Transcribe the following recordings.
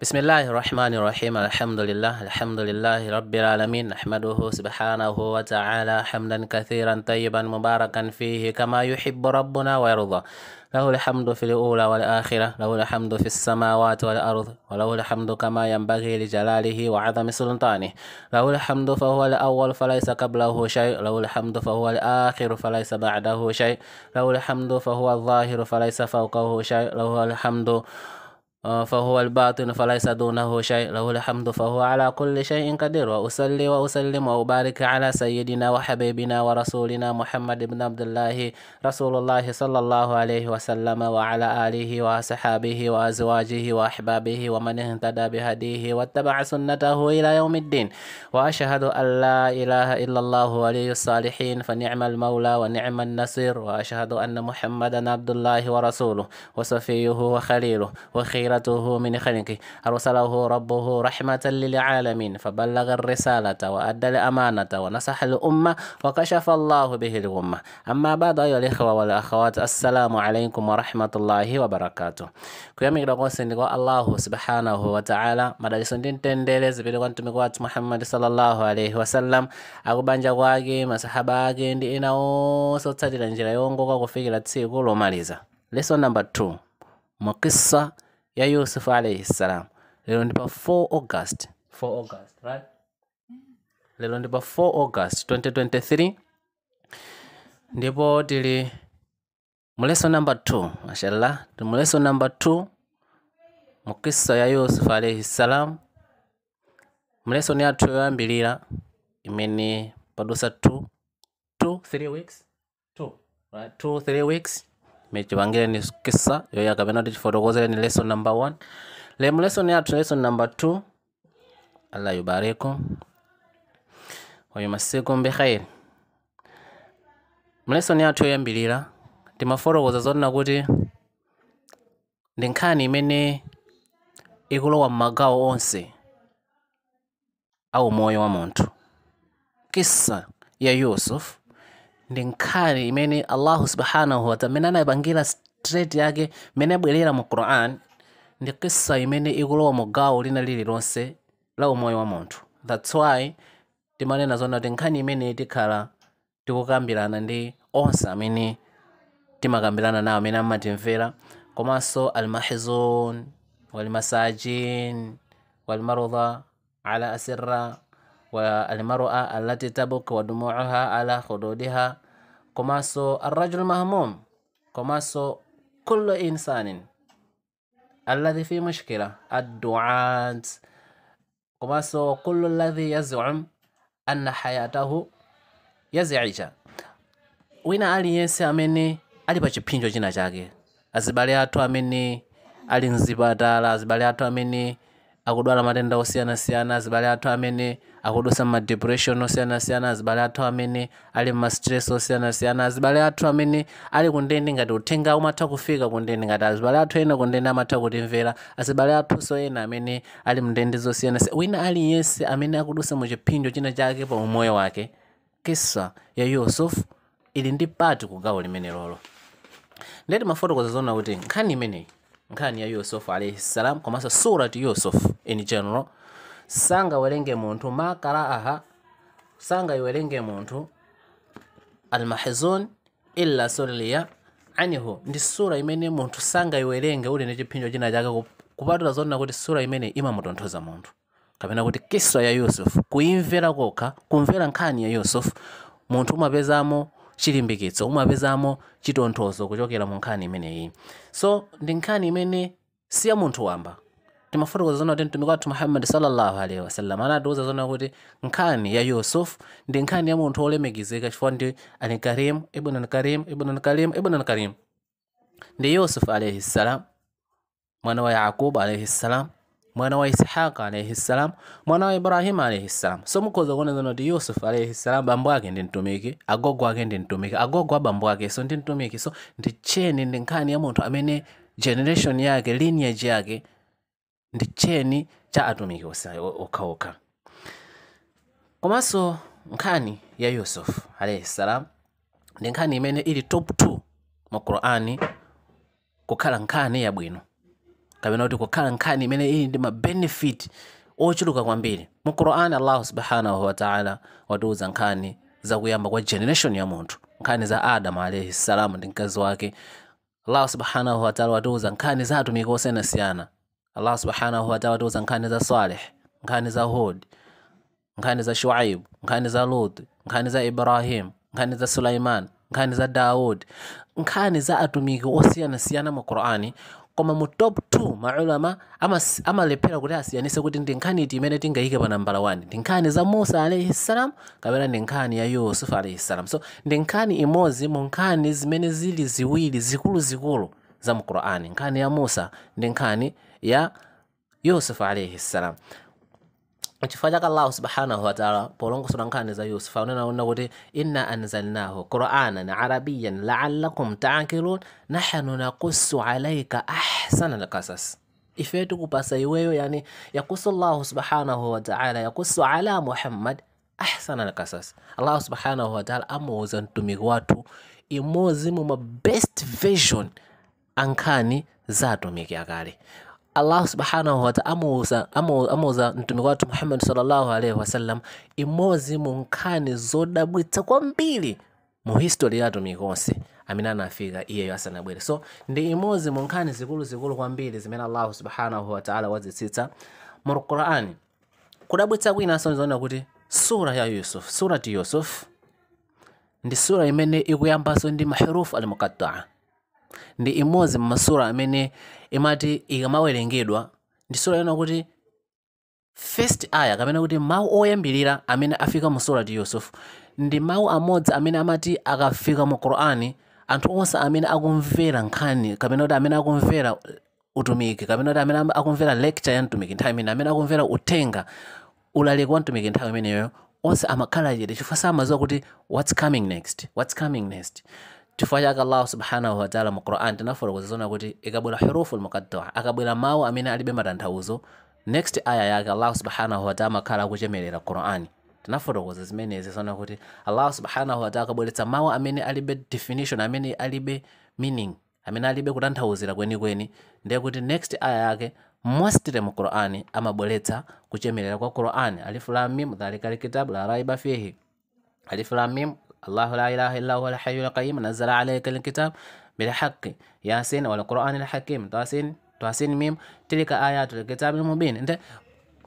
بسم الله الرحمن الرحيم الحمد لله الحمد لله رب العالمين نحمده سبحانه وتعالى حمدا كثيرا طيبا مباركا فيه كما يحب ربنا ويرضى له الحمد في الأولى والآخرة له الحمد في السماوات والأرض وله الحمد كما ينبغي لجلاله وعظم سلطانه له الحمد فهو الأول فليس قبله شيء له الحمد فهو الآخر فليس بعده شيء له الحمد فهو الظاهر فليس فوقه شيء له الحمد فهو الباطن فليس دونه شيء له الحمد فهو على كل شيء قدير وأصلي وأسلم وأبارك على سيدنا وحبيبنا ورسولنا محمد بن عبد الله رسول الله صلى الله عليه وسلم وعلى آله وأصحابه وأزواجه وأحبابه ومن اهتدى بهديه واتبع سنته إلى يوم الدين وأشهد أن لا إله إلا الله ولي الصالحين فنعم المولى ونعم النصير وأشهد أن محمدا عبد الله ورسوله وصفيه وخليله وخير رسالته من خلقه أرسله ربه رحمة للعالمين فبلغ الرسالة وأدى الأمانة ونصح الأمة وكشف الله به الغمة أما بعد أيها الإخوة والأخوات السلام عليكم ورحمة الله وبركاته kuyamikira konse ndiko allahu subhanahu wataala madaliso ndi mtendere zipite kwa mtumiki wathu muhammadi salllahu alaihi wasallam akubanja kwake masahaba ake ndi ena onse otsatira njira yongoka kufikira tsiku lomaliza lesson number 2 mukisa ya Yusuf alayhi salam. Lelo ndipa 4 August, 4 August, right? Lelo ndipa 4 August 2023 ndipo tili muleso number 2 mashallah muleso number 2 mukisa ya Yusuf alayhi salam ni yathu yoyambilira imene padusa 2 3 weeks 2 right? 2 3 weeks mechipangireni skisa yoya kapena kuti tifotokozereni lesson number one lemu lesson yathu lesson number two allah yubareko oyo masiku mbikhairi mulesoni yathu yoyambilira timafotokoza zonena kuti ndi nkhani imene ikulowa m'magawo onse au moyo wa munthu kisa ya yusufu ndinkhaani imene allahu subhanahu wataala mmene anayipangira straight yake mmene abwerera mu quran ndi kisa imene ikulowa mu gawo lina lililonse la umoyo wa munthu that's why timanena zona kuti nkhani imene tikhala tikukambirana ndi onse amene timakambirana nawo amene amatimvera komanso almahizun walmasajin walmarudha ala asirra walmara alati tabuku wadumuuha ala khududiha kumaso arajul mahmum kumaso kulu insanin aladhi fi mushkila adduant kumaso kulu ladhi yazum ana hayatahu yazicha wina aliyense amini ali pa chipinjo china chake azibali athu amene ali mzibatala azibale athu amene akudwala matenda osiyanasiyana azibale athu amene akudusa ma depression osiyanasiyana azibale athu amene ali ma stress osiyanasiyana azibale athu amene ali kundeni ngati uthenga umatha kufika kundeni ngati azibale athu ena kundeni amatha kutimvera azibale athuso ena amene ali mndende zosiyanasiyana wina aliyense amene akudusa mu china chake pa umoyo wake kisa ya yosefu ili ndi pati ku gawo limene lolo ndeti mafotokoza zoona kuti nkhani imeneyi nkhani ya yusuf alaihi salam komanso surat yusuf in general sangawerenge munthu aha sangaiwerenge munthu almahzun illa suliya anihu ndi sura imene munthu sangaiwerenge uli ni chiphinjo china chake kupatula zona kuti sura imene imamutonthoza munthu kapena kuti kiswa ya yusuf kuimvera kokha kumvera nkhani ya yusuf munthu umapezamo chilimbikitso umapezamo chitonthozo kuchokera mu nkhani imeneyi so ndi nkhani imene siya munthu wamba timafotokoza zona kuti mtumiki wathu muhammad sallallahu alaihi wasallam anatiuza zona kuti nkhani ya yusuf ndi nkhani ya munthu wolemekizika chifukwa ndi anikarim ibn karim ibn karim ibn karim ndi yusuf alaihi salam mwana wa yaqubu alaihi salam mwana wa Ishaqa alayhi salam mwana wa Ibrahim alayhi salam so mukhoza kuona zano ti Yusuf alayhi salam bambo yake ndi mtumiki agogo yake ndi mtumiki agogo wa bambo yake so ndi mtumiki so ndi cheni ndi nkani ya mtu amene generation yake lineage yake ndi cheni cha atumiki okaoka. Komaso nkani ya Yusuf alayhi salam ndi nkani imene ili top 2 mu Qur'ani kukhala nkhani yabwino kapena kuti kukhala nkhani imene ili ndi mabenefiti ochuluka kwambiri mu qur'ani allah subhanahu wataala watiuza nkhani zakuyamba kwa generation ya munthu nkhani za adamu alaihi ssalamu ndi mkazi wake allah subhanahu wataala watiuza nkhani za atumiki osiyanasiyana allah subhanahu wataala watiuza nkhani za saleh nkhani za hud nkhani za shuaib nkhani za lut nkhani za ibrahim nkhani za sulaiman nkhani za daud nkhani za atumiki osiyanasiyana mu qur'ani koma mu top 2 maulama amalephera kuti asiyanise kuti ndi nkhani iti imene tingayike pa nambala 1 ndi nkhani za musa alaihi salam kapena ndi nkhani ya yusufu alaihi salam so ndi nkhani imodzi mu nkhani zimene zili ziwiri zikuluzikulu za mu qur'ani nkhani ya musa ndi nkhani ya yusufu alaihi salam chifukwa chaka subhanahu wataala polongoso lankhani za yusufa unena kuti inna anzalnahu qur'anan arabiyan laallakum taakilun nahnu nakussu alaika ahsana lkasas ife tikupasa iweyo yani yakusu allahu subhanahu wataala yakusu ala muhammad ahsana lkasas allah subhanahu wataala amuuza mtumiki watu imodzi muma best version ankhani za atumiki akale allah subhanahu wa ta'ala amuuza, mtume mtumiki wathu sallallahu salllahu alaihi wasallam imozi zoda nkhani zodabwitsa kwambiri mu history yathu mikonse amene anafika iyeyo asanabwere so ndi munkani zikulu zikulu zikuluzikulu kwambiri zimene Allah subhanahu wataala wazitsitsa mu qurani kudabwitsa kwinanso ndizoona kuti sura ya yusuf ya yusuf ndi sura imene so ndi maharufu almuqataa ndi imozi masura amene imati ikamawerengedwa ndi sura yona kuti first aya kapena kuti mawu oyambirira amene afika mu surati yusufu ndi mawu amodzi amene amati akafika mu qur'ani anthu onse amene akumvera nkhani kapena kuti amene akumvera utumiki kapena kuti amene akumvera lecture ya mtumiki nthawi imene amene akumvera uthenga ulaleki wa mtumiki nthawi imeneyo onse amakhala chete chifukwa samaziwa kuti what's coming next what's coming next chifukwa allah subhanahu wataala mu quran tinafotokozera zona kuti ikabwera hurufu lmukataa akabwera mawu amene alibe matanthauzo next aya yake allah subhanahu wataala amakhala akuchemerera qurani tinafotokoza zimenezi zona kuti allah subhanahu wataala akabweretsa mawu amene alibe definition amene alibe meaning amene alibe kutanthauzira kwenikweni ndiye kuti next aya yake mostire mu qurani amabweretsa kuchemelera kwa qurani alif lam mim dhalika likitabu la raiba fihi alif lam mim الله لا إله إلا هو الحي القيوم نزل عليك الكتاب بالحق ياسين والقرآن الحكيم طاسين طاسين ميم تلك آيات الكتاب المبين أنت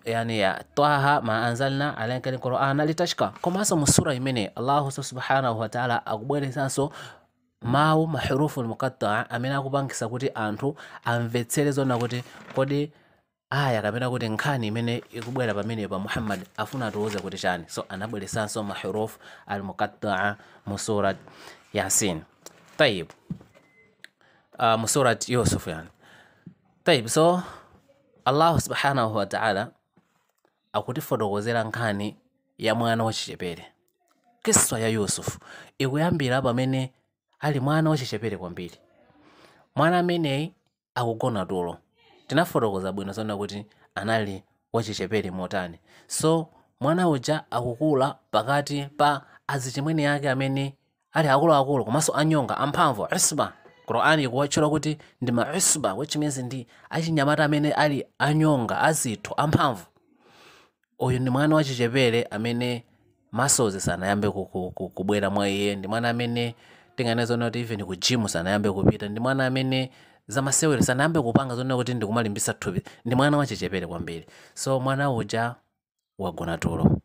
yani twaha ma anzalna alaika alqur'ana litashka komanso musura imene allahu subhanahu wataala akubweresanso mawu mahurufu lmukataa amene akupangisa kuti anthu amvetsere zona kuti kodi aya kapena kuti nkhani imene ikubwera pamenepa muhammad afuna atiwuze kuti chani so anabweresanso mahurufu al mukataa mu surat yasin tayib uh, ah, mu yusuf yani tayib so allahu subhanahu wataala akutifotokozera nkhani ya mwana wachichepere kiswa ya yusuf ikuyambira pamene ali mwana wachichepere kwambiri mwana ameneyi akugona tulo tinafotokoza bwino zoona kuti anali wachichepere motani so mwana uja akukula pakati pa azichimweni yake amene ali akuluakulu komanso anyonga amphamvu isba qur'ani ikuwatchula kuti ndi ma usba wechimezi ndi achinyamata amene ali anyonga azithu amphamvu uyu ndi mwana wachichepere amene masozi sanayambe kubwera mwa iye ndi mwana amene tinganezona kuti even ku jimu sanayambe kupita ndi mwana amene za zamasewero sanayambe kupanga zone kuti ndikumalimbisa thupi ndi mwana wachechepere kwambiri so mwana uja wagona tulo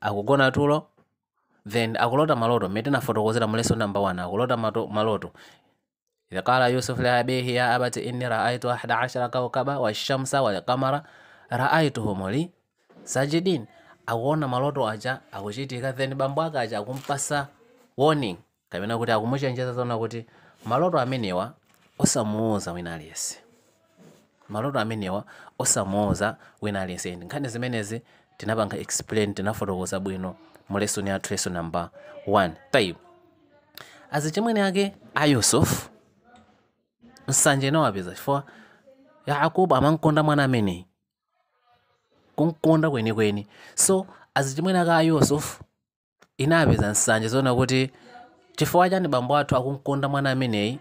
akugona tulo then akulota maloto mmene tinafotokozera mu lesson number 1 akulota maloto idha kala yusuf la abihi ya abati inni raaitu kawkaba wa shamsa wa walqamara raaituhum humuli sajidin akuona maloto aja akuchitika then bambo ake aja akumpasa warning kamena kuti akumuchenjeza zona kuti maloto amenewa osamuwuza wina alese maloto amenewa osamuwuza wina alese endi nkhani zimenezi tinapanga explain tinafotokoza bwino mu lesoni yathu leso namba 1 tayipo azichimwene ake a yusufu nsanje nawapeza chifukwa yakobo amankonda mwana ameneyi kunkonda kwenikweni so azichimwene ake a yusufu inapeza nsanje zona kuti chifukwa chani bambo athu akunkonda mwana ameneyi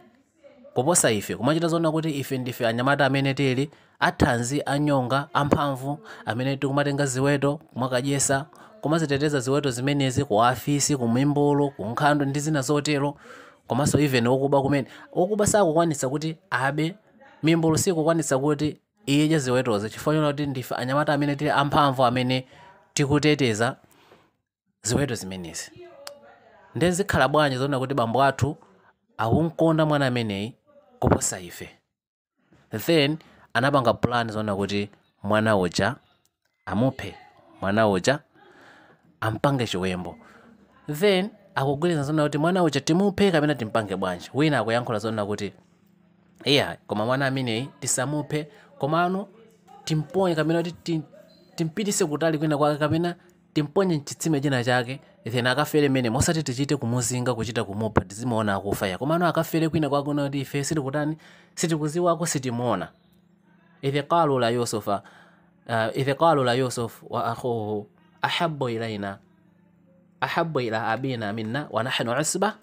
koposa ife kumachita zoona kuti ife ndife anyamata amene tili athanzi anyonga amphamvu amene tikumatenga ziweto kumakadyesa kumaziteteza ziweto zimenezi ku afisi ku mimbulu ku nkhando ndi zina zotero komanso even wokuba kumene wokuba sakukwanitsa kuti abe mimbulu sikukwanitsa kuti iye ziwetozi chifukwa kuti ndife anyamata amene tili amphamvu amene tikuteteza ziweto zimenezi ndezikhala bwanji zoona kuti bambo athu akunkonda mwana ameneyi kuposa ife then anapanga plan zona kuti mwana uja amuphe mwana uja ampange chiwembo then akugwiriza zona kuti mwana uja timuphe kapena timpange bwanji wina akuyankhula zona kuti iya koma mwana ameneyi tisamuphe komano timponye kapena kuti timpitise kutali kwina kwake kapena timponye mchitsime china chake then akafere mene mosati tichite kumuzinga kuchita kumupha tizimaona akufaya komano akafere kwina kwakuona kuti ife kutani siti sitikutani sitikuziwako sitimuona idhi qalu la yusufa uh, idhi qalu la yusuf wa akhuhu ahabu ilaina ahabu ila abina minna wa nahnu usba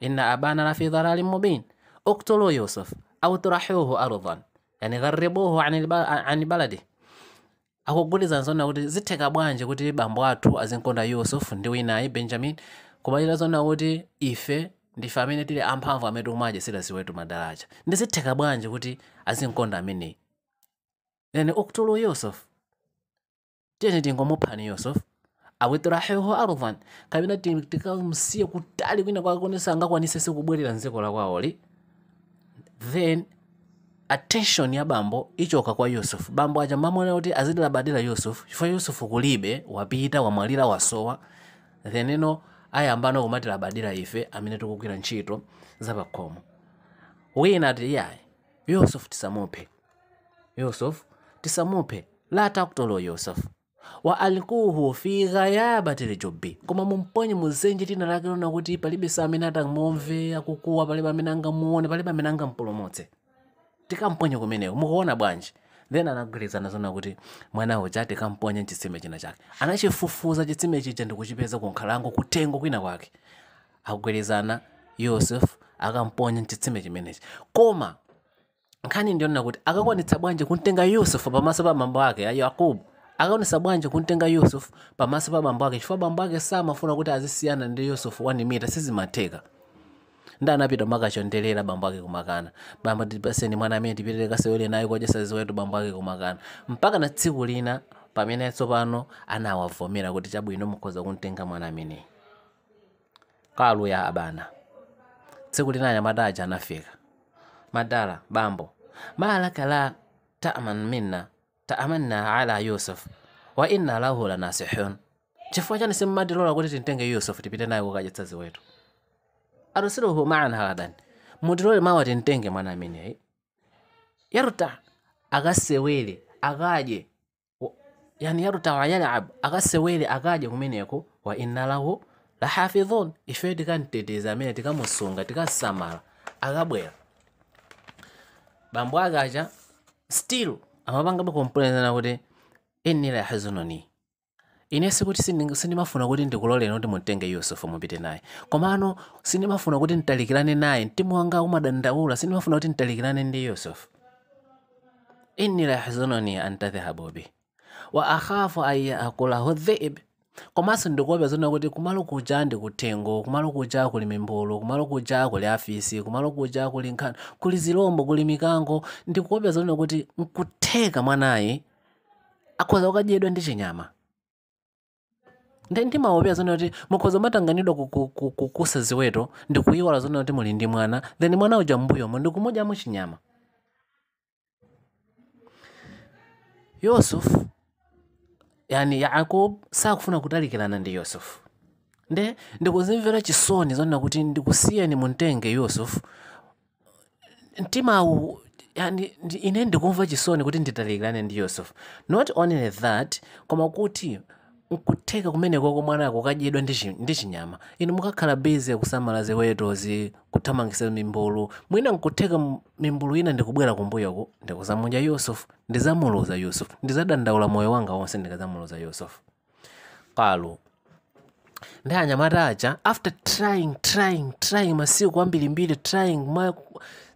inna abana la fi dhalalin mubin uktulu yusuf au turahuhu ardan yani dharibuhu an baladi akugwirizana nzona kuti zitheka bwanji kuti bambo athu azinkonda yusufu ndi wina winayi benjamin kumalira zona kuti ife ndife amene tili amphamvu amene tikumaya chisilazi wetu madalacha ndi zitheka bwanji kuti azinkonda ameneyi then ukutulu yusufu tiyenje tingomuphani yusufu awitirahihu arvan kapena tikamsiye kutali kwina kwakonesa angakwanise sikubwerera nziko lakwawoli then attention ya bambo ichoka kwa Yusuf. bambo aja mamwena kuti azidala badi la Yusuf. chifukwa Yusuf kulibe wapita wamwalira wasowa aya ambano ayambano la badira ife amene tikugwira ntchito zapakhomo wina ati Yusuf tisamupe. Yusuf tisamupe, tisamuphe latakutolewa Yusuf. wa alkuhu fi ghayaba lijubi koma mumponye muzenje tina lake kuti palibe sa amene atamumve akukuwa palibe amene angamuone palibe amene angampulumutse tikamponya kumeneko mukuona bwanji then anagwirizana zona kuti mwanawo ja tikamponya mchitsime china chake anachifufuza chitsime chija ndikuchipeza kunkhalango kutengo kwina kwake akugwirizana yosef akamponya mchitsime chimenechi koma nkhani ndiyonena kuti akakwanitsa bwanji kuntenga yusufu pamaso pa mambo ake a yakobo akaonesa bwanji kuntenga yusufu pamaso pa bambo ake chifukwa bambo ake samafuna kuti azisiyana ndi yusufu wanimita sizimatheka ndi anapita makachondelera bambo ake kumakana bamba ndipaseni mwana amene tipitere kasewere naye kodya ziweto bambo ake kumakana mpaka na tsiku lina pamene tsopano anawavomera kuti chabwino mukhoza kuntenga mwana ameneyi kaluya abana tsiku lina anyamata aja anafika madala bambo malaka la taman minna tamanna ala yusuf wa inna lahu lanasihun chifukwa chani simmatilola kuti tintenge yusuf tipite naye kukachitsazi ziweto. arusirihu maan haladan mutirole mawa mtenge mwana ameneyi eh? yaruta akasewere akaje yani yaruta wayalaab akasewere akaje kumeneko wa inna lahu la lahafidhun ife tikamteteza amene tikamusunga tikasamala akabwera bambo akacha still amapangapa kumpulezana kuti inni la yahzununi inensi kuti sindimafuna kuti ndikuloleni kuti mutenge yusufu mupite naye komano sindimafuna kuti ntalikirane naye mtima wanga umadandaula sindimafuna kuti ntalikirane ndi yusufu inni lahzununi an tadhhabu bi wa akhafu an yaakulahu dhi'b komanso ndikuopeza zona kuti kumalo kuja ndi kuthengo kumalo kuja kuli mimbulu kumalo kuja kuli afisi kumalo kuja kuli nkhani kuli zilombo kuli mikango ndikuopeza zona kuti nkutheka mwanayi akhoza kukadyedwa ndi chinyama ndi maope azoni oti mukhoza matanganidwa kukusa ziweto ndikuiwala zoni kuti muli ndi mwana then mwana uja mbuyomo ndikumudyamu muchinyama yosufu yani yakobo sakufuna kutalikirana ndi yosufu nde ndikuzimvera chisoni zona kuti ndikusiyeni muntenge yusufu mtimawu yani ine ndikumva chisoni kuti nditalikirane ndi yusufu not only that koma kuti nkutheka kumene kwako mwanako kadyedwa ndi chinyama inu mukakhala bezi akusamalaze wetozi kuthamangisa mimbulu mwina nkutheka mimbulu ina ndikubwera kumbuyoku ndikuzamunja yusufu ndizamuloza yusufu ndizadandaula moyo wanga wonse ndikazamuloza yusuf kalu ndi anyamata aja after trying trying trying masiku ambirimbiri trying ma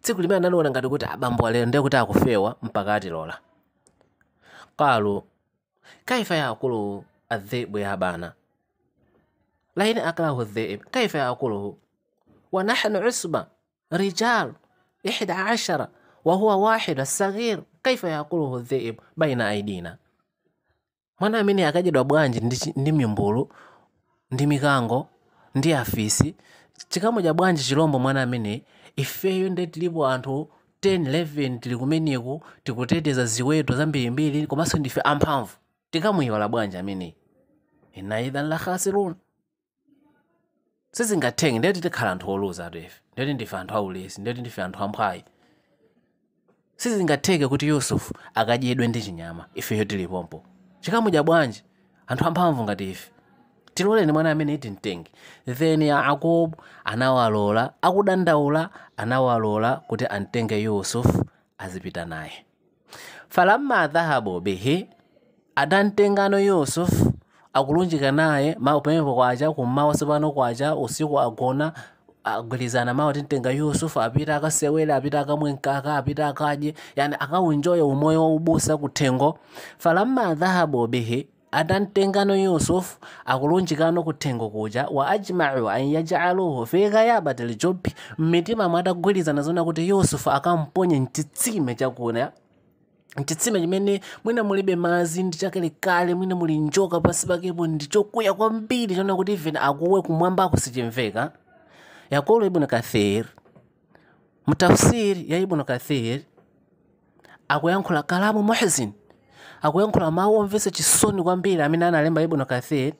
tsiku limene analiona ngati kuti abambo alero ndiye kuti akufewa mpaka atilola kalu kaifa ya akulu adhibu ya bana lain akrahu dhaib kaifa yakuluhu wa nahnu usba rijal ihda ashara wa wahid asghir kaifa yakuluhu dhaib baina aidina mwana amene akajidwa bwanji ndi, mimbulu ndi mikango ndi afisi chikamwa bwanji chilombo mwana amene ifeyo nde tilipo anthu 10 11 tili kumeneko tikuteteza ziweto zambirimbiri komanso ndife amphamvu tikamwihi wala bwanja ameneyi ena idhan lakhasirun sizingathenge ndeti tikhala anthu oluza atu ife ndeti ndife anthu aulesi ndeti ndife anthu amphwayi sizingatheke kuti yusufu akadyedwe ndi chinyama ifeyo tilipompo chikamudya bwanji anthu amphamvu ngati ife tiloleni mwana amene itintengi then yakobo anawalola akudandaula anawalola kuti antenge yusufu azipita naye falamma dhahabu bihi adantenga adantenkana yusufu akulunjika naye pamene kwacha kummawa tsopano kwacha usiku agona agwirizana mawo tintenga yusufu apita akasewere apita akamwenkaka apita akadye yani akawunjoya umoyo waubusa kuthengo falamma dhahabu bihi atantengano yusufu akulunjikano kuthengo kuja wa ajmau an yajaluhu fi ghayabati ljubi mmitima mwadagwirizana zona kuti yusufu akamponye mchitsime chakuna chitsime chimene mwina mulibe mazi ndi chakelekale mwina muli njoka pansi pakepo ndi chokuya kwambiri chona kuti ivena akuwe kumwamba akusichimveka. yakolo ibnu kathir mutafsiri ya ibnu kathir akuyankhula kalamu muhzin akuyankhula mawu omvesa chisoni kwambiri amene analemba ibnu kathir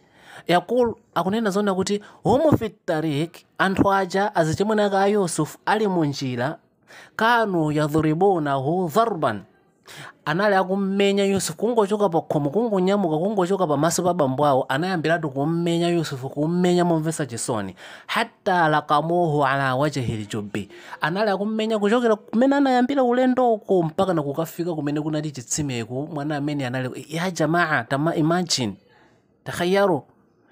yakulu akunena zona kuti homo tarik anthu aja azichimwena ka yusufu ali munjira kanu yadhuribunahu dharban anali akummenya yusufu kungochoka pa khomo kungonyamuka kungochoka pa pamaso pa bambo awo anayambiratu kummenya yusufu kummenya momvesa chisoni hatta lakamuhu ala wachihili chobe anali akummenya kuchokera kumene anayambira ulendo ulendoko mpaka nakukafika kumene kunali chitsimeku mwana amene anali ya jamaa tama imagine takhayaro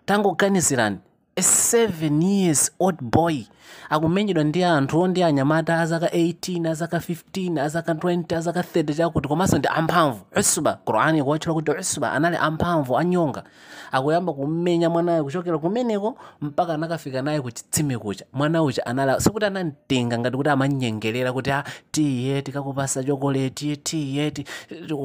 tangoganizirani a seven years old boy akumenyedwa ndi anthuwo ndi anyamata azaka 18 azaka 15 azaka 20 azaka 30 chakuti komanso ndi amphamvu usba qurani ikuwatchula kuti usba anali amphamvu anyonga akuyamba kumenya mwanayo kuchokera kumeneko mpaka anakafika naye kuchitsime kucha mwana ucha anali sikuti anamtenga ngati kuti amanyengerera kuti a ah, tiye tikakupasa chokoleti tiye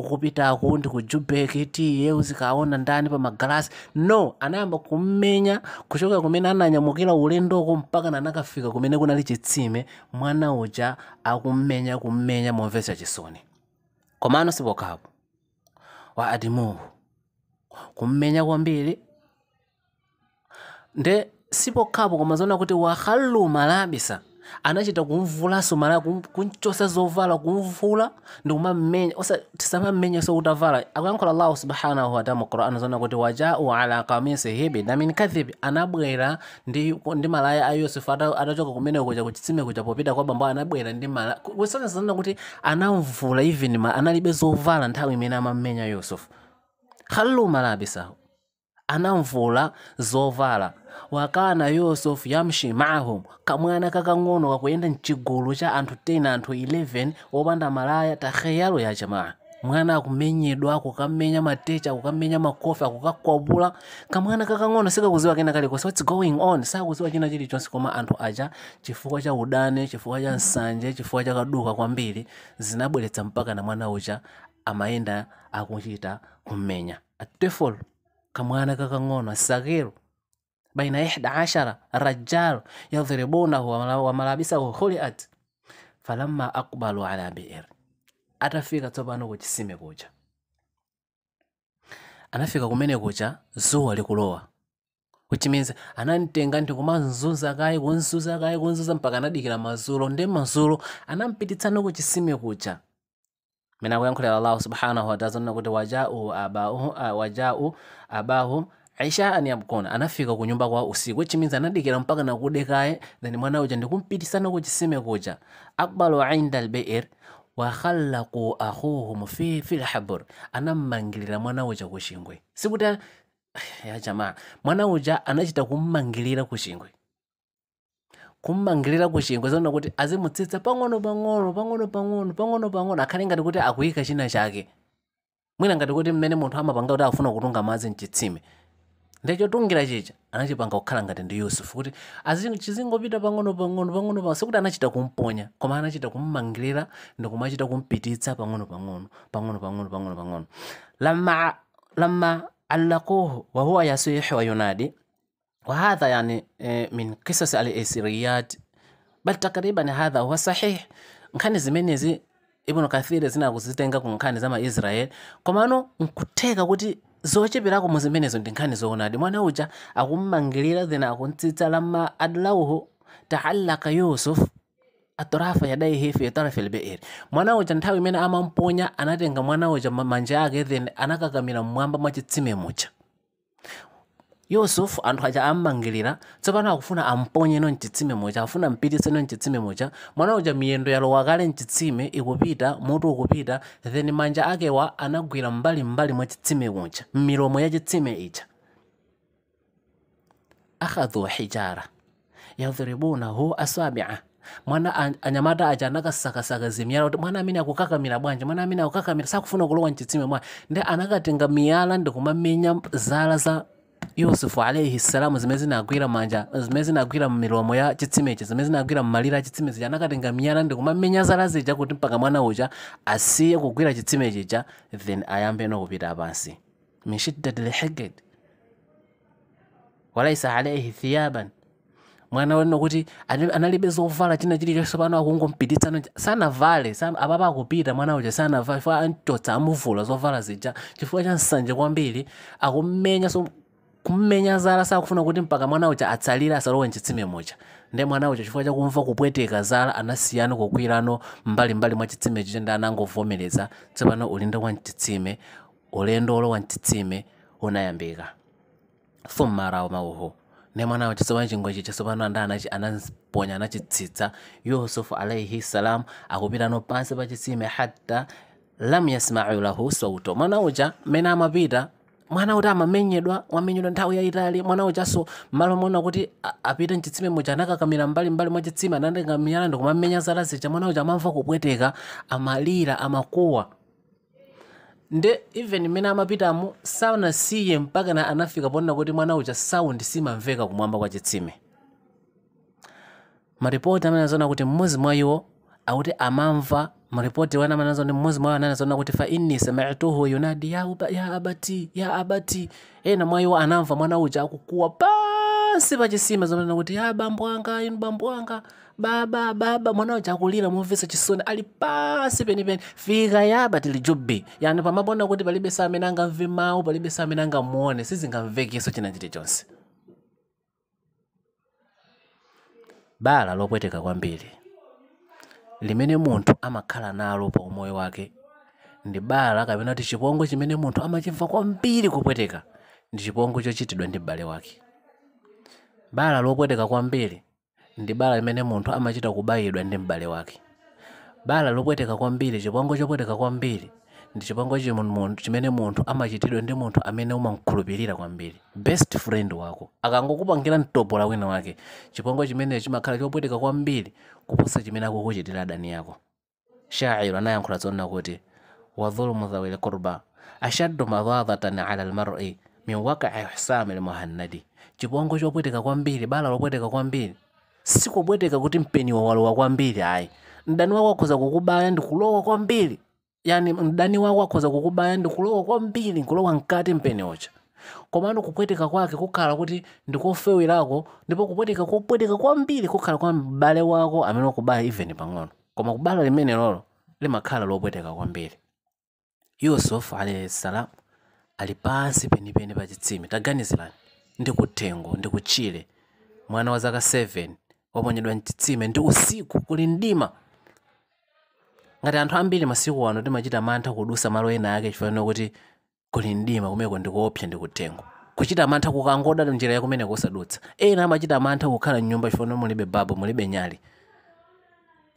kupita akundi kujubeki tiye uzikaona ndani pa magalasi no anayamba kumenya kuchokera kumene ananyamukira ulendoko mpaka nanakafa kufika kumene kunali chitsime mwana uja akummenya kummenya momvetsa chisoni komano sipokhapo wa adimuhu kummenya kwambiri nde sipokhapo koma zona kuti wakhalumalabisa anachita kumvulanso mara kunchosa zovala kumvula ndikumamenya osa tisamamenya utavala akuyankhula allahu subhanahu wataala mu qur'an zona kuti wajau ala kamisihi bidamin kathibi anabwera ndi, ndi malaya a yusufu atachoka kumene kuja kuchitsime kuja popita kwa bambo anabwera ndi malaya kusonezana kuti anamvula even ma analibe zovala nthawi imene amamenya yusufu khallu malabisahu anamvula zovala wakana yosefu yamshi maahum kamwana kakang'ono kakuyenda mchigulu cha anthu 10 anthu 11 wopanda malaya taheyalo ya jamaa mwana akumenyedwa akukamenya matecha akukamenya makofi akukakwabula kamwana kakang'ono sikakuziwa kena kalikonse what's going on sakuziwa china chilichonse koma anthu aja chifukwa cha udane chifukwa cha nsanje chifukwa cha kaduka kwambiri zinabweretsa mpaka na mwana ucha amayenda akuchita kummenya atefolo kamwana kakang'ono saghiru baina ihda ashara rajalu yadhribunahu wamalabisahu khuliat falamma akbalu ala biir atafika tsopano kuchisime kuja anafika kumene kucha, zuwa likulowa kuchimiza anamtenga ndi kayi kunzuza kayi kunzuza mpaka anadikira mazulo ndi mazulo anampititsano kuchisime kuja minakuyankhulera allahu subhanahu watazanena kuti wajau uh, abahu uh, wajau abahu aisha aniyamkona anafika kunyumba kwa usiku which means anadikira mpaka nakudekaye then mwana uja ndikumpitisana kuchisime kuja akbalo inda albeir wakhalaku akhuhum fi filhabur anammangilira mwana uja kushingwe sikuti ya jamaa mwana uja anachita kummangilira kushingwe kummangirira kuchingwe zaona kuti azimutsitsa pang'ono pang'ono pang'ono pang'ono pang'ono pang'ono akhale ngati kuti akuyika china chake mwina ngati kuti mmene munthu amapanga kuti afuna kutunga madzi mchitsime ndiye chicha anachipanga kukhala ngati ndi yusufu kuti chizingopita pang'ono pang'ono pang'ono pang'ono sikuti anachita kumponya koma anachita kummangirira ndikumachita kumpititsa pang'ono pang'ono pang'ono pang'ono pang'ono pang'ono lamma allakuhu wahuwa yasihu wayunadi وهذا يعني من قصص الإسريات bali takribani hadha huwa sahihi nkhani zimenezi ibunu kathiri zinakuzitenga ku nkhani za maisraeli komano nkutheka kuti zocheperako muzimenezo ndi nkhani zoonadi mwana uja akummangilira zina akuntsitsa lama adlauhu taallaka yusuf atorafa yadaihi fi tarafi lbeiri mwana uja nthawi imene amamponya anatenga mwana uja manja ake then anakakamira mmwamba mwa mucha yusufu anthu aja ammangirira tsopano akufuna amponye ino mchitsime muja akufuna mpitise no mchitsime muja mwana uja miyendo yalowa kale mchitsime ikupita mutu ukupita then manja akewa anagwira mbali mbali mwa chitsime uja mmilomo ya chitsime ija akhadhu hijara yadhribunahu asabia mwana anyamata aja anakasakasaka zimiyala kuti mwana amene akukakamira bwanje mwana amene akukakamira sakufuna kulowa mchitsime mwa ndi anakatenga miyala ndikumamenya zala za yusufu alayhi salamu zimene zinagwira manja zimene zinagwira mmilomo ya chitsimechi zimene zinagwira mmalire a chitsimechi chija anakatenga miyana ndi kumamenya zala zija kuti mpaka mwana uja asiye kugwira chitsimechi chija then ayambe nokupita apansi min shiddati lhigid walaisa alaihi thiyaban mwana wena kuti analibe zovala china chilichonse pano akungomphititsano sanavale san, apapa akupita mwana uja sanavale chifukwa amchotsa amuvula zovala zija chifukwa cha nsanje kwambiri akumenya so kumenya zala sakufuna kuti mpaka mwana uja atsalire asalowe mchitsime muja ndiye mwana uja chifukwa chakumva kupweteka zala anasiyana kukwirano mbalimbali mwa chitsime chija ndi anangovomereza tsopano ulindo wa mchitsime ulendo ulo wa mchitsime unayambika fumu mauho ne mwana wace tsopano chingwe chicha tsopano andanachi anaponya anachitsitsa yusufu alaihi salam akupitano pansi pa chitsime hatta lam yasmau lahu sauto mwana uja mmene amapita mwana kuti amamenyedwa wamenyedwa nthawi yayitali mwana uchaso malo kuti apite mchitsimemo chanakakamira mbalimbali mwa chitsime ndikumamenya zalasicha mwana ucha amamva kupweteka amalira amakuwa nde even mmene amapitamo saunasiye mpaka anafika ponena kuti mwana ucha saundi simamveka kumwamba kwa chitsime maripoti amene aziona kuti mmodzi mwa iwo auti amamva mripoti wana manazo ni mmozi mwana nana zona kuti fa inni sami'tuhu yunadi ya uba, ya abati ya abati eh na mwayo anamva mwana uja akukuwa basi pa chisima zona kuti ya bambo anga yun bambo wanga baba baba mwana uja akulira mumvesa chisoni ali pasi peni peni figa ya abati lijubi yani pamabona kuti palibe sa amene angamve mawu palibe sa mveki yeso sizingamvekeso chinachite chonse bala lopweteka kwambiri limene munthu amakhala nalo pa umoyo wake ndi bala kapena kuti chipongwe chimene munthu amachimva kwambiri kupweteka ndi chipongwe chochitidwa ndi m'bale wake bala lopweteka kwambiri ndi bala limene munthu amachita kubayidwa ndi m'bale wake bala lopweteka kwambiri chipongwe chopweteka kwambiri ndi chipangwe chimene munthu amachitidwe ndi munthu amene umamukhulupirira kwambiri best friend wako akangokupangira mtopola wina wake chipangwe chimene chimakhala chopweteka kwambiri kuposa chimene akukuchitira adani yako shairu anayankhula zonna kuti wadhulumu dhawil qurba ashaddu madhadatan ala lmari min wakai ihsami lmuhannadi chipongwe chopweteka kwambiri bala lopweteka kwambiri sikopweteka kuti mpeniwa walowa kwambiri ayi mdani wako akhoza kukubaya ndi kulowa kwambiri yani mdani wako akhoza kukubaya ndikulowa kwambiri kulowa mkati mpeni ocha komano kupweteka kwake kukhala kuti ndikofewelako ndipo kupwetekera kopweteka kwambiri kukhala kwa m'bale wako amene kubala even pang'ono koma kubala limene lolo limakhala lopweteka kwambiri yusuf alayhi salam ali pansi penipeni pa chitsime taganizirani ndi ndikutchile ndi mwana wa zaka 7 waponyedwa mchitsime ndi usiku kuli mdima ngati anthu ambiri masiku ano timachita mantha kudusa malo ena ake chifaniro kuti kuli mdima kumeko ndikuopsa ndikutengo kuchita mantha kukangoda njira yakumene kusadutsa ena amachita mantha kukhala mnyumba chifaniro mulibe babo mulibe nyali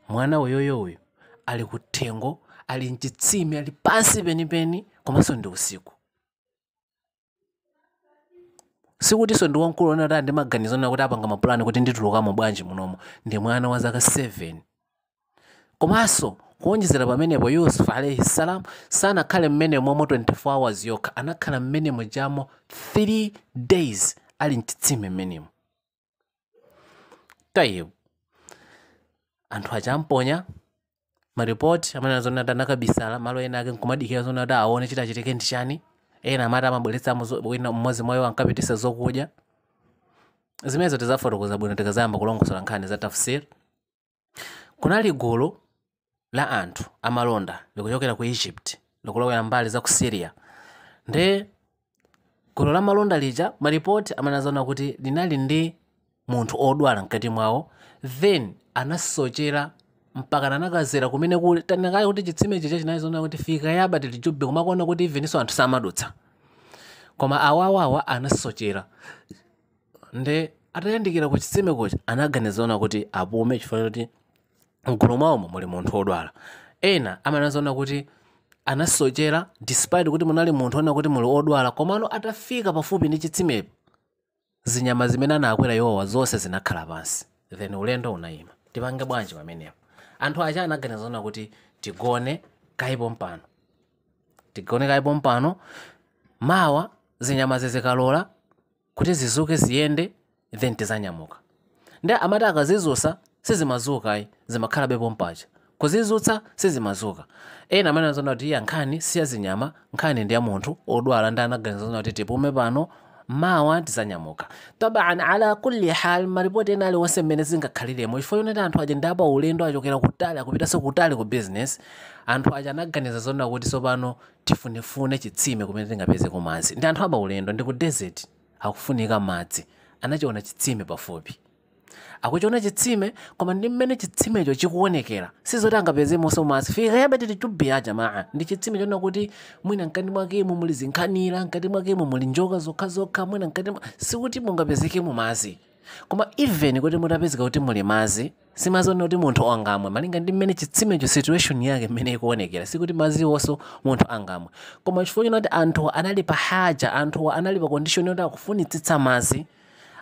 mwana uyoyoyo ali kuthengo ali mchitsime ali pansi penipeni komanso ndi usiku sikutinso ndi wamkulu wene atali ndi maganizano akuti apanga mapulani kuti nditulukamo bwanji munomo ndi mwana wa zaka 7 komanso kuonjezera pamene po yusufu alaihi salam sanakhale mmene momwe 24 hours yokha anakhala mmene jamo 3 days ali mchitsime mmenemo tayibu anthu achamponya maripoti amene azona ati anakabisala malo ena ake nkumadikira zona ati aone chita chiteke ndi chani ena amati amabweretsa mmodzi mwayo ankapitisa zokudya zimenezo tizafotokoza bwino tikazayamba kulongosora nkhani za tafsir kunali gulu la anthu amalonda likuchokera ku egypt likulowera mbali za ku syria ndi gulu la malonda lija maripoti amanazaona kuti linali ndi munthu odwala mkati mwawo then anasochera mpaka nanakazera kumene kuli tanakaya kuti chitsime chija chinaizona kuti fika yaba tilijube kumakuona kuti iveninso anthu samadutsa koma awawawa anasochera ndi atayandikira ku chitsime kucha anaganizaona kuti apume chifukwa choti mgulu mwawomo muli munthu wodwala ena amanazoona kuti anasochera despite kuti munali munthu ona kuti muli odwala komano atafika pafupi ndi chitsimepo zinyama zimene anakwera yowa zonse zinakhala pansi then ulendo unayima tipange bwanji pamenepo anthu aja anaganizaona kuti tigone kayipo mpano tigone kayipo mpano mawa zinyama zizikalola kuti zizuke ziyende then tizanyamuka ndi amati akazizusa sezimazuka zimakhala bepom paja kuzizutsa sezimazuka ena amene anazona kuti iye nkhani siyazinyama nkhani ndiya munthu odwala ndi anaganizazona kuti tipume pano mawa tizanyamuka taban ala kulli hal maripoti ena aliwonse mmene zingakhaliremo chifukwa chonete anthu aja ndi apa ulendo achokera kutali akupitanso kutali ku business anthu aja anaganiza zonena kuti sopano tifunefune chitsime kumene tingapeze kumadzi ndi anthu aba ulendo ndi ku desert akufunika madzi anachiona chitsime pafupi akuchiona chitsime koma ndi mmene chitsimecho chikuonekera sizoti angapeze mose mosomasi fika yabati ya jamaa ndi chitsime chona kuti mwina mkati mwakemo muli zinkhanira mkati mwakemo muli njoka zokhazokha mwina mkati sikuti mungapezekemo mazi koma even kuti mutapezeka kuti muli mazi simaziona kuti munthu angamwe malinga ndi mmene chitsimecho situation yake mmene ikuonekera sikuti maziwonso munthu angamwe koma chifukwa chonoti anthuwa anali pa haja anthuwa anali pa kondishoni yoti akufunitsitsa mazi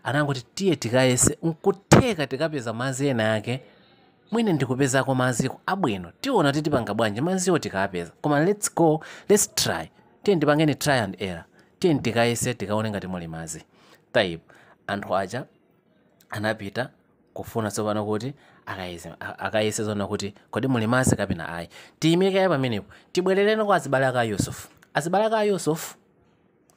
anangoti tiye tikayese nkutheka tikapeza mazi ena ake mwine ndikupezako maziko abwino ah, tiona titi panga bwanji maziwo tikapeza koma lets go lets try tiye ndipangeni try and error tiye ndikayese tikaone ngati muli mazi taipo anthu aja anapita kufuna tsopano kuti akayese zona kuti kodi muli mazi kapena ayi tiyimike pamenepo tibwelereni kwa azibale aka yusufu azibale aka yusufu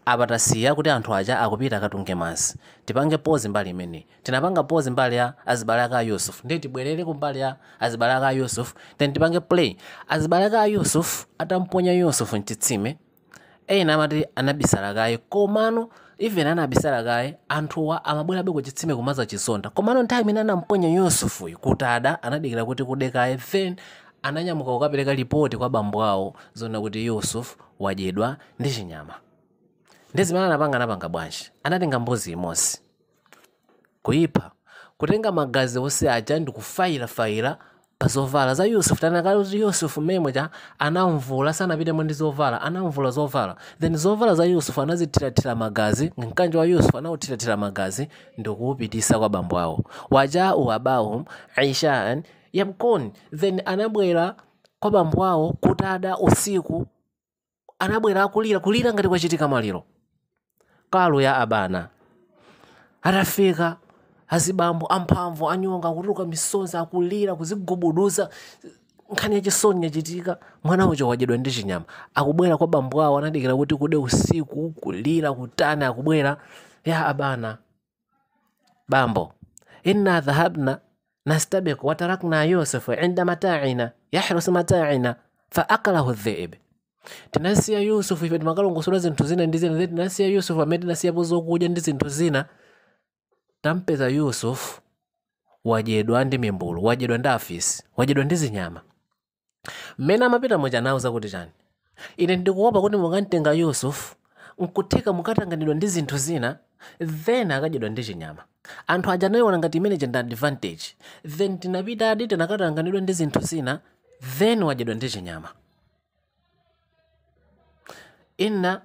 apatasiya kuti anthu aja akupita akatunge masi tipange pozi mbali imeneyi tinapanga pozi mbali ya azibalaka a yusuf ndiye tibwerere ku ya azibalaka a yusuf then tipange play azibalaka a yusuf atamponya yusuf mchitsime ena amati anabisala kaye komano even anabisala kaye anthuwa amabwerabe ku kumaza chisonda komano nthawi imene anamponya yusufuyu kutada anadikira kuti kudekaye then ananyamuka kukapereka ripoti kwa bambo awo zona kuti yusuf wadyedwa ndi chinyama ndezimene apanganapanga bwanji anatenga mbuzi imosi kuipha kutenga magazi onse aja ndi kufayirafayira pa zovala za yusufu tanakale kuti yusufu memwe cha anamvula sanapitemo ndi zovala anamvula zovala then zovala za yusufu anazithirathira magazi mkanjo wa yusufu anawuthirathira magazi ndikuwupitisa kwa bambo awo wajau abahum ishan yamkoni then anabwera kwa bambo awo kutada usiku anabwera akulira kulira ngati kwachitika maliro ya abana atafika azibambo amphamvu anyonga akutuluka misozi akulira kuzigubuduza nkhani yachisoni yachitika mwana ucho wadyedwa ndi chinyama akubwera kwa bambo awo anadikira kuti kude usiku kulira kutana akubwera ya abana bambo inna dhahabna nastabiku watarakna yusufu inda mataina yahrusu mataina faakalahu dhiib tinasi ya yusufu ife timakalongosora zinthu zina ndi zina tinasi ya yusufu amene tinasiyapo zokudya ndi zinthu zina tampeza yusufu wadyedwa ndi mimbulu wadyedwa ndi afisi wadyedwa ndi zinyama mmene amapita muja anawuza kuti chani ine ndikuopa kuti mukantenga yusufu nkutheka mukatanganidwa ndi zinthu zina then akadyedwa ndi chinyama anthu aja anayiona ngati imene chenda advantage then tinapitadi tinakatanganidwa ndi zinthu zina then wadyedwa ndi chinyama inna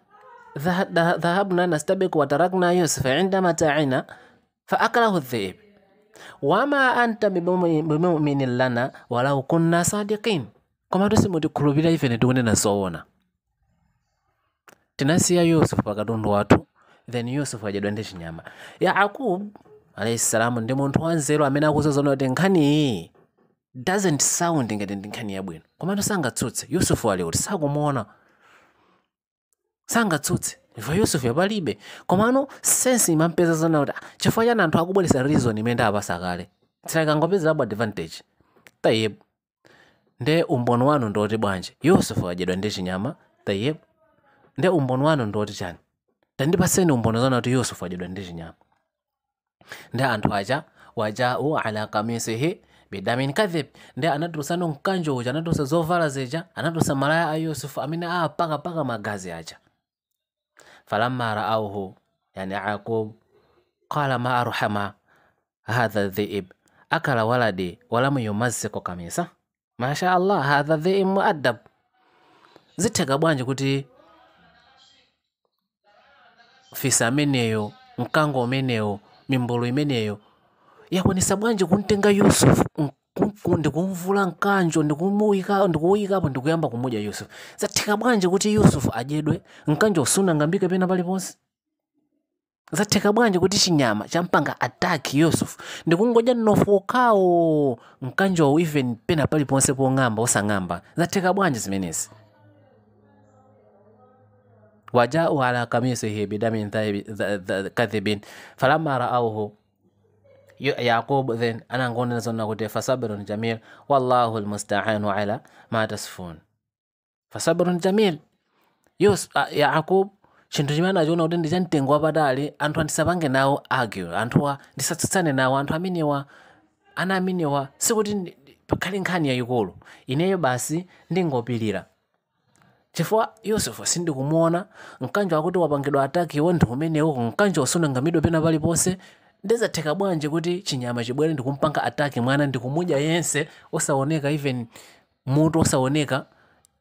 dhahabna nastabiku watarakna yusufa inda mataina faakalahu dhiib wama anta bimuminin lana walau kunna sadiqin komatu simuti khulupira ife netikunena sowona tinasiya yusufu pakatundu wathu then yusufu adyadwa ndi chinyama yaakub alayhi salamu ndi munthu wanzeru amene akuza kuti nkhaniyi doesn't sound ngati ndi nkhani yabwino komatu sangatsutse yusufu ali kuti sakumaona sanga sangatsutse ndipo yusufu yabalibe, komano sensi imampeza zona kuti chifukwa chani anthu akubweresa reason imene apasa kale tsira ikangopezerapo advantage tayepo nde umboni wanu ndoti bwanji yusufu adyedwa ndi chinyama tayepo nde umboni wanu ndoti chani tandipaseni umboni zona kuti yusufu adyedwa ndi chinyama nde anthu aja wajau ala kamisihi bidamin kadhib nde anatusa no mkanjo uja anatusa zovala zija anatusa malaya a yusufu amene apakapaka magazi aja falamma raauhu, yani Yaqub, qala ma arhama hadha dhiib akala waladi walamu yumazziko kamisa masha allah hadha dhiib muaddab ziteka bwanji kuti fisa ameneyo mkango umeneyo mimbulu imeneyo yakonesa bwanji kuntenga yusuf ndikumvula mkanjo ndikuwuyikapo ndikuyamba kumudya yusufu zatheka bwanji kuti yusufu adyedwe mkanjo sunangambike pena paliponse zatheka bwanji kuti chinyama champanga ataki yusufu ndikungodya nofokawo mkanjowo even pena paliponse pong'amba osang'amba zatheka bwanji zimenezi wajau ala kamise hebe damin kadhibin falama raauhu yaqub then anangonera zonna kuti fasabirun jamil wallahu lmustaanu ala ma tasifun fasabirun jamil yo uh, yaqub chinthu chimene achiona kuti ndichamtengo wapadali anthu andisapange nawo argue anthuwa ndisatsutsane nawo anthu amenewa ana sikuti pakhale nkhani yayikulu ineyo basi ndingopirira chifukwa yosefu sindikumuona mkanjo akuti wapangidwa atakiwo nthu umenewo mkanjo usunangamidwe pena paliponse ndizatheka bwanji kuti chinyama chibwere ndikumpanga ataki mwana ndikumudya yense osaoneka even mutu osaoneka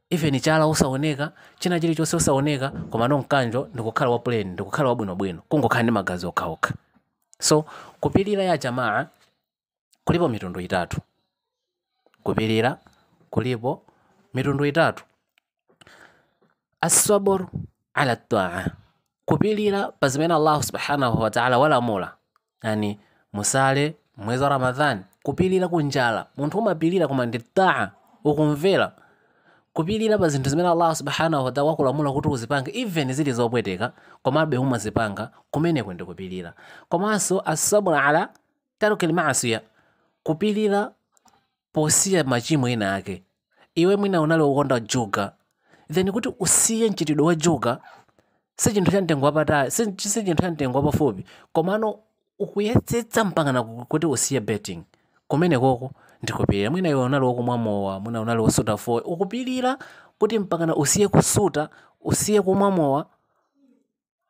even chala osaoneka china chilichonse osaoneka koma nonkanjo ndikukhala wapuleni ndikukhala wabwinobwino kungokhala ndi magazi okhaokha so kupirira ya jamaa kulipo mitundu itatu kupirira kulipo mitundu itatu asabru ala taa kupirira pa zimene allahu subhanahu wataala walamula yani musale mwezi wa ramadhani kupilira kunjala munthu umapilira koma ndi taa ukumvera kupilira pa zinthu zimene allah subhanahu wataala wakulamula kuti uzipange even zili zopweteka komabe umazipanga kumeneko ndi kupilira komanso asabru ala taruki masiya kupilira posiya machimo ina ake iwe mwina unali ukonda juga then kuti usiye mchitidwe wa juga si chinthu cha mtengo wapatali si chinthu cha mtengo wapafupi komano ukuyetsetsa mpakana kuti usiye betting koko ndikupirira mwina iwe unaloko mwamowa mwina unaloko suta 4 ukupirira kuti na usiye kusuta usiye kumwamowa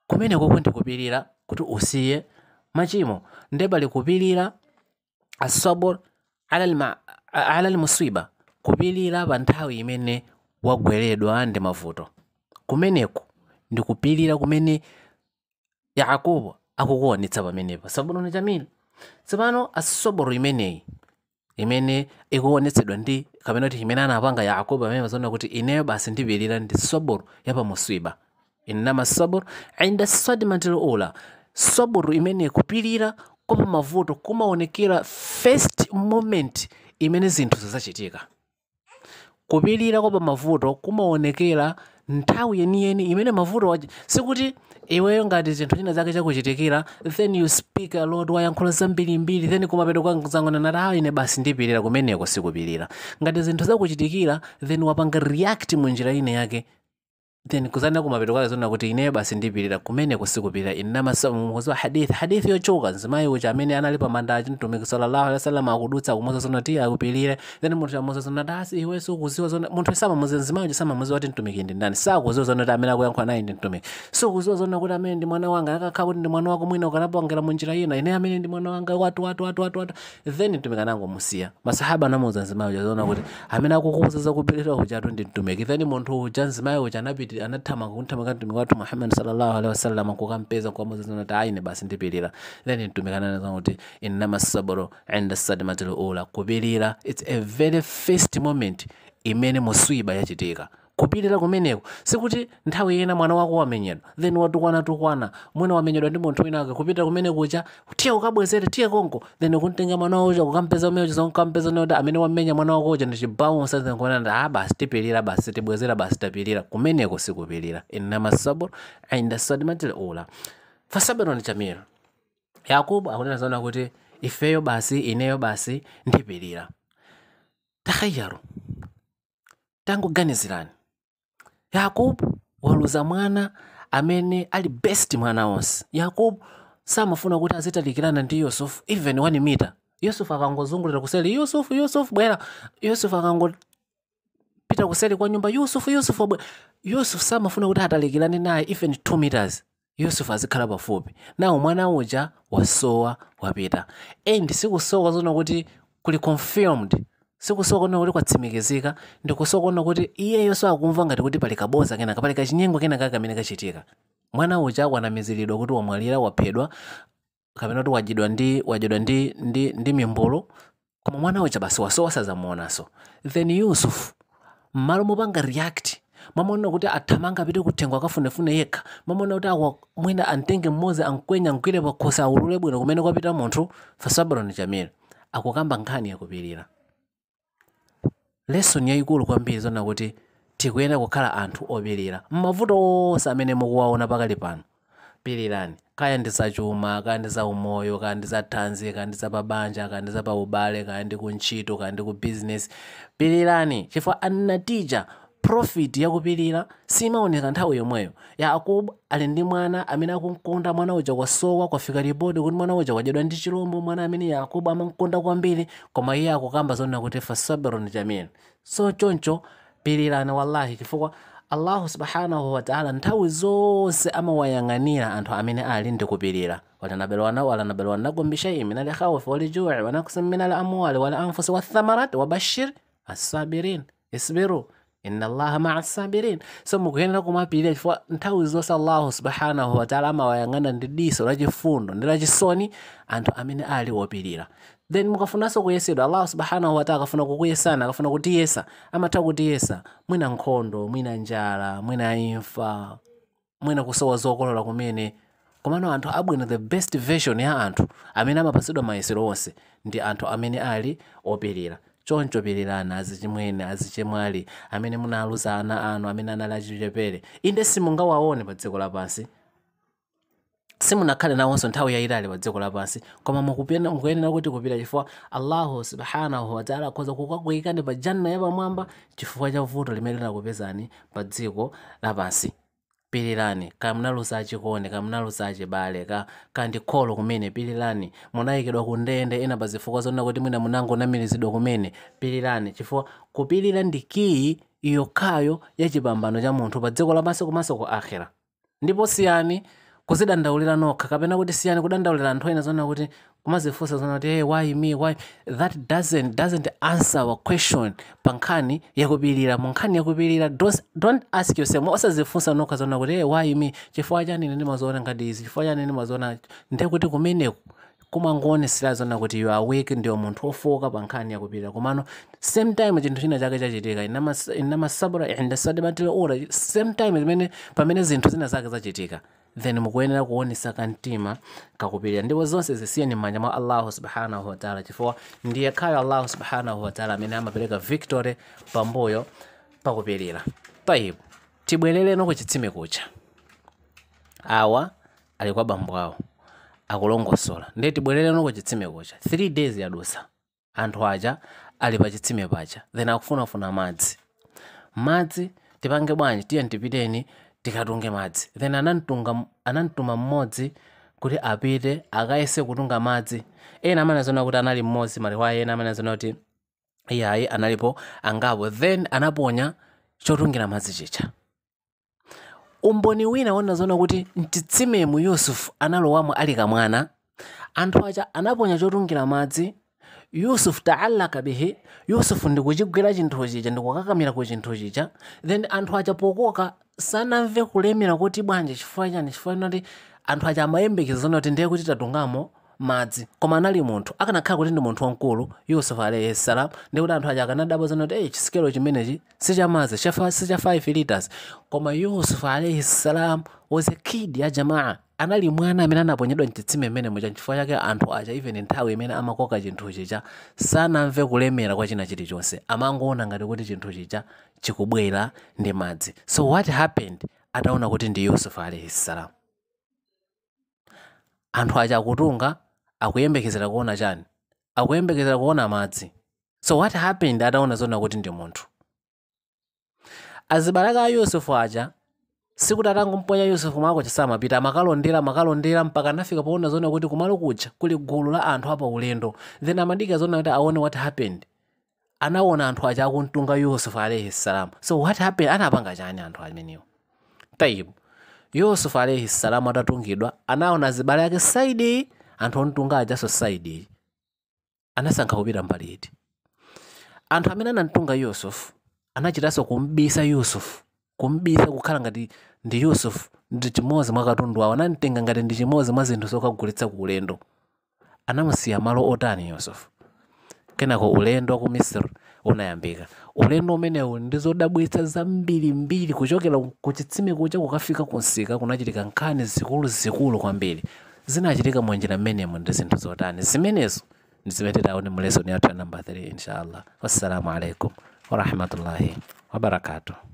kumenekoko ndikupirira kuti usiye machimo ndebali kupilira asabor ala lmuswiba kupirira pa nthawi imene wagweredwa ndi mavuto kumeneko ndikupirira kumene yakobo akukuwa akukuonetsa pamenepa sabwino chamine tsopano asoboro imeneyi imene ikuonetsedwa ndi kapena kuti imene anapanga yakobo amene mazaona kuti ineyo basi ndipirira ndi soboro yapamusiba innama saboro inda sadimatilo ula soboro imene kupirira kwa pamavuto kumaonekera first moment imene zinthu zizachitika kupirira kwa pamavuto kumaonekera nthawi yeniyeni imene mavuto sikuti iweyo ngati zinthu china zake chakuchitikira then you speak a lot wayankhula zambirimbiri then kumapeto kwazang'ona nati ayi ine basi ndipirira kumeneko sikupirira ngati zinthu zakuchitikira then wapanga react munjira ine yake then kuzana kuzanaku zona kuti ineyo basi ndipirira kumene kusikupita ine namasomuzi wa hadithi hadithi yochoka mzimayi uja amene anali pamandaji mtumiki sallallahu alaihi wasallam akudutsa zona ti akupirire then munthu amoza zonati asi iwenso ukuziwa zona munthu samamuzi mzimayi uja samamuzi wati mtumiki ndi ndani sakuziwa zonati amene akuyankhula naye ndi mtumiki sukuziwa zona kuti amene ndi mwana wanga akakhala kuti ndi mwana wako mwina ukanapangera munjira ina ine amene ndi mwana wanga watu watu watu watu watu then mtumiki anangomusiya masahaba anamuwuza mzimayi uja zona kuti amene akukuwuza zakupirira uja atu ndi mtumiki then munthu uja mzimayi uja anapitira anathama kunthama mtumiki muhammad sallallahu alaihi wasallam kukampeza kwa mozezi unati aine basi ndipirira then mtumiki ananena kuti innama sabro inda sadmatil ula kupirira its a very first moment imene muswiba yachitika kupitira kumeneko sikuti nthawi ina mwana wako wamenyedwa then watukwana tukwana mwina wamenyedwa ndi munthu wina kupitira kumeneko cha tiye ukabwezere tiye konko then kuntenga mwana wako uja kukampeza umene uchiza kukampeza noti amene wamenya mwana wako uja ndichi bounce then kunanda a ah, basi tipirira basi tibwezera basi tapirira kumeneko sikupirira innama sabr inda sadmatil ula fasabiro ni chamira yakubo akunena zaona kuti ifeyo basi ineyo basi ndipirira takhayyaro tangoganizirani yakobo waluza mwana amene ali best mwana onse yakobo samafuna kuti azitalikirana ndi yusufu even one mita yusufu akangozungulira kuseli yusufu yusufu bwera yusufu akangopita kuseli kwa nyumba yusufu yusufu bwera yusufu samafuna kuti atalikirane naye even two meters yusufu azikhala pafupi nawo mwana uja wasowa wapita and sikusowa zona kuti kuli confirmed sikusokona kuti kwatsimikizika ndikusokona kuti iyeyo sakumva ngati kuti pali kaboza kenaka pali kachinyengo kenaka kamene kachitika mwana uja akwanamiziridwa kuti wamwalira waphedwa kapena kuti wajidwa ndi wajidwa ndi, ndi, ndi mimbulu koma mwana uja basi wasowa sazamuonanso then yusuf m'malo mopanga react mamaona kuti athamanga apite kuthengo akafunefune yekha mamaona kuti awa mwina antenge mmodzi ankwenya mkwire pakhosa aulule bwino kumene kwapita munthu fasabuloni chamira akukamba nkhani yakupirira lesoni yayikulu kwambiri zona kuti tikuyenda kukhala anthu opirira m'mavuto onse amene mukuwaona pakali pano pilirani kaya ndi chuma kaya ndi za umoyo kaya ndi za thanzi kaya ndi za pabanja kaya ndi za paubale kaya ndi kuntchito kaya ndi ku bizinesi pilirani chifukwa anatija profit yakupirira simaoneka nthawi yomweyo yakobo ali ndi mwana amene akunkonda mwana uja kwasowa kwafika ripoti kuti mwana uja kwadyedwa ndi chilombo mwana amene yakobo amankonda kwambiri koma iye akukamba zonena kuti fasaberoni chamene so choncho pirirani wallahi chifukwa allahu subhanahu wataala nthawi zonse amawayang'anira anthu amene ali ndi kupirira walanabelwana walanabelwanakum bishai min alkhawfi waljui wanaksin min al amwali wal anfusi wathamarat wabashir assabirin isbiru inna allaha maa sabirin so mukuyenera kumapirira chifukwa nthawi zonse allahu subhanahu wataala amawayang'ana ndi diso lachifundo ndi lachisoni anthu amene ali wopirira then mukafunanso kuyesedwa allahu subhanahu wataala akafuna kukuyesana akafuna kutiyesa amatha kutiyesa mwina nkhondo mwina njala mwina imfa mwina kusowa zokolola kumene komano anthu abwino the best version ya anthu amene amapasidwa mayesero onse ndi anthu amene ali opirira choncho chonjopererani azichimwene azichemwali amene munaluza ana anu amene anali achichepere inde simungawaone pa dziko lapansi simunakhale nawonso nthawi yayitali pa dziko lapansi koma mukuyenera kuti kupita chifukwa allahu subhanahu wataala akhoza kukakuyikani pa janna yapamwamba chifukwa cha vuto limene linakupezani pa dziko lapansi pilirani kamnalo sachikonde bale ka kandi kholo kumene pilirani munayikidwa ku ndende ena pa zifukwa zonena kuti mwina munangonamirizidwa kumene pilirani chifukwa kupirira ndi kiyi iyokhayo ya chipambano cha munthu pa dziko lapansi komanso ku akhera ndipo siyani kuzidandaulira nokha kapena kuti siyani kudandaulira anthu ena zona kuti kumazifunsa zona kuti hey, why me why that doesn't, doesn't answer our question pa nkhani yakupilira mu nkhani yakupirira don't, ask yourself osazifunsa nokha zona kuti hey, why me chifukwa chani ine ndimazoona ngati izi chifukwa chani ine ndimazoona ndekuti kumeneku sila zona kuti you are weak ndiwo munthu ofoka pa nkhani yakupirira komano same time chinthu china chake chachitika inamasabura indasadematile ora same time zimene pamene zinthu zina zake zachitika then mukuyenera kuonesa kamtima kakupirira ndipo zonse zisiyeni m'manja mwa allahu subhanahu wataala chifukwa ndiye khayo allahu subhanahu wataala amene amapereka victory pambuyo pakupirira payipo tibwerereno ku kucha awa ali kwa bambo awo akulongosola ndiye bwerera noko chitsime kucha 3 days yadusa anthu aja ali pa chitsime paja then akufunafuna madzi madzi tipange bwanji tiye tipiteni tikatunge madzi then anantunga anantuma mmodzi kuti apite akayese kutunga madzi ena amanazona kuti anali mmodzi maliwa ena amanazona kuti iye ayi analipo angapo then anaponya chotungira madzi chicha umboni wina zona kuti mtitsimemu yusufu analowamo ali kamwana anthu aja anaponya chotungira madzi yusufu taallaka bihi yusufu ndikuchigwira chinthu chija ndikukakamira ku chinthu chija then anthu aja pokoka sanamve kulemera kuti bwanje chifukwa chani chifukwa nati anthu aja amayembekeza zona kuti ndiye kuti tatungamo madzi koma anali munthu akanakhala kuti ndi munthu wamkulu yusufu alayhi salamu ndikuti anthu aja akanadabwezana kuti eyi chisikelo chimenechi sichamadzi sicha 5 liters koma yusufu alayhi salamu was a kid ya jamaa anali mwana amene anaponyedwa mchitsime m'mene cha chifukwa chake anthu aja even nthawi imene amakoka chinthu chicha sanamve kulemera kwa china chilichonse amangoona ngati kuti chinthu chicha chikubwera ndi madzi so what happened ataona kuti ndi yusufu alayhi salamu anthu aja akutunga akuyembekezera kuona chani akuyembekezera kuona madzi so what happened adaona zona kuti ndi munthu azibaraka a yusufu aja sikuti atangompwenya yusufu mwakucha samapita amakalondera amakalondera mpaka anafika poona zona kuti kumalo kucha kuli gulu la anthu apa ulendo then amadika zona kuti aone what happened anaona anthu aja akumtunga yusufu alaihi salamu so what happened anapanga chani anthu amenewo taibu yusufu alaihi salamu atatungidwa anaona zibale yake saidi anthu ondunga aja society anasankha kupita mbali iti anthu amene anamtunga yusuf anachitanso kumbisa yusuf kumbisa kukhala ngati ndi yusufu ndi chimodzi mwa katundu awo anamtenga ngati ndi chimodzi mwa zinthu zokagulitsa ku ulendo anamusiya malo otani yusufu kenako ulendo wa ku misiri unayambika ulendo umenewu ndi zodabwitsa zambirimbiri kuchokera ku kukafika ku nsika kunachitika nkhani zikuluzikulu kwambiri zinachitika mwenjira mene mwende zinthu zotani zimenezo ndizimeterani muleso ni athu ya namba 3 inshallah wassalamu alaikum warahmatullahi wabarakatuh